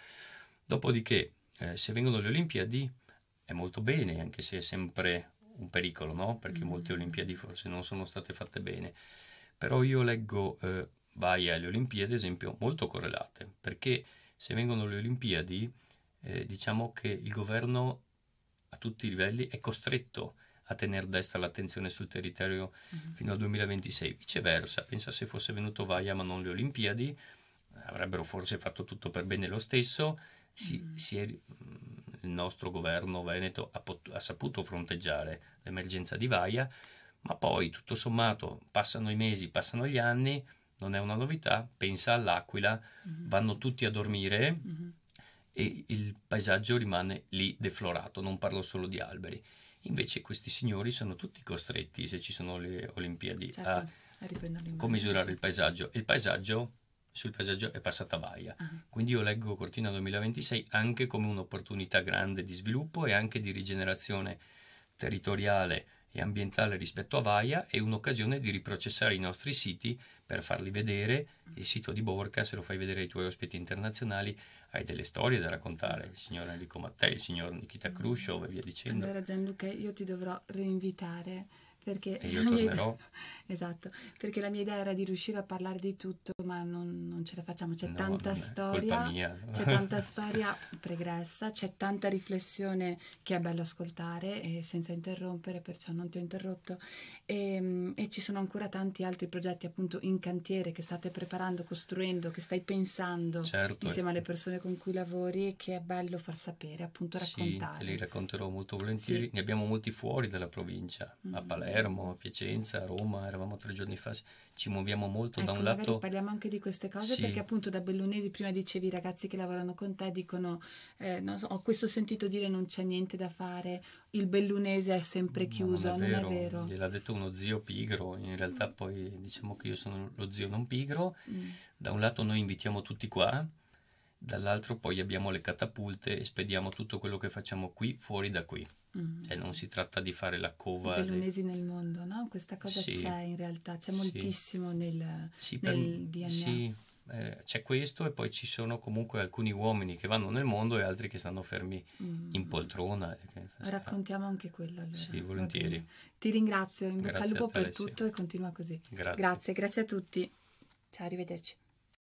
Dopodiché, eh, se vengono le Olimpiadi, è molto bene, anche se è sempre un pericolo, no? perché mm. molte Olimpiadi forse non sono state fatte bene, però io leggo eh, vai alle Olimpiadi, ad esempio, molto correlate, perché se vengono le Olimpiadi, eh, diciamo che il governo a tutti i livelli è costretto a tenere destra l'attenzione sul territorio mm. fino al 2026. Viceversa, pensa se fosse venuto Vaia ma non le Olimpiadi, avrebbero forse fatto tutto per bene lo stesso, si, mm. si è mm, il nostro governo veneto ha, pot- ha saputo fronteggiare l'emergenza di Vaia, ma poi tutto sommato passano i mesi, passano gli anni, non è una novità, pensa all'Aquila, mm-hmm. vanno tutti a dormire mm-hmm. e il paesaggio rimane lì deflorato, non parlo solo di alberi. Invece questi signori sono tutti costretti, se ci sono le Olimpiadi, certo, a, a commisurare il paesaggio. il paesaggio sul paesaggio è passata Baia. Uh ah. -huh. Quindi io leggo Cortina 2026 anche come un'opportunità grande di sviluppo e anche di rigenerazione territoriale e ambientale rispetto a Vaia e un'occasione di riprocessare i nostri siti per farli vedere. Il sito di Borca, se lo fai vedere ai tuoi ospiti internazionali, hai delle storie da raccontare. Il signor Enrico Mattei, il signor Nikita mm. Khrushchev e via dicendo. Allora Gianluca, io ti dovrò reinvitare perché io tornerò. esatto, perché la mia idea era di riuscire a parlare di tutto, ma non, non ce la facciamo. C'è no, tanta storia, c'è tanta storia pregressa, c'è tanta riflessione che è bello ascoltare e senza interrompere, perciò non ti ho interrotto. E, ehm, e ci sono ancora tanti altri progetti appunto in cantiere che state preparando, costruendo, che stai pensando certo, insieme alle eh. persone con cui lavori, e che è bello far sapere, appunto raccontare. Sì, te li racconterò molto volentieri. Sì. Ne abbiamo molti fuori dalla provincia, mm. a Palermo Palermo, a Piacenza, a Roma, eravamo tre giorni fa, ci muoviamo molto ecco, da un lato. Parliamo anche di queste cose sì. perché appunto da Bellunesi prima dicevi i ragazzi che lavorano con te dicono eh, non so, ho questo sentito dire non c'è niente da fare, il Bellunese è sempre chiuso, no, non, è vero, è vero. Gliel'ha detto uno zio pigro, in realtà mm. poi diciamo che io sono lo zio non pigro, mm. da un lato noi invitiamo tutti qua, dall'altro poi abbiamo le catapulte e spediamo tutto quello che facciamo qui fuori da qui. Mm. Cioè non si tratta di fare la cova. I bellunesi nel mondo, no? Questa cosa sì. c'è in realtà, c'è sì. moltissimo nel, sì, nel per... DNA. Sì, eh, c'è questo e poi ci sono comunque alcuni uomini che vanno nel mondo e altri che stanno fermi mm. in poltrona. Raccontiamo anche quello allora. Sì, volentieri. Ti ringrazio, in bocca al lupo per tutto e continua così. Grazie. grazie, grazie a tutti. Ciao, arrivederci.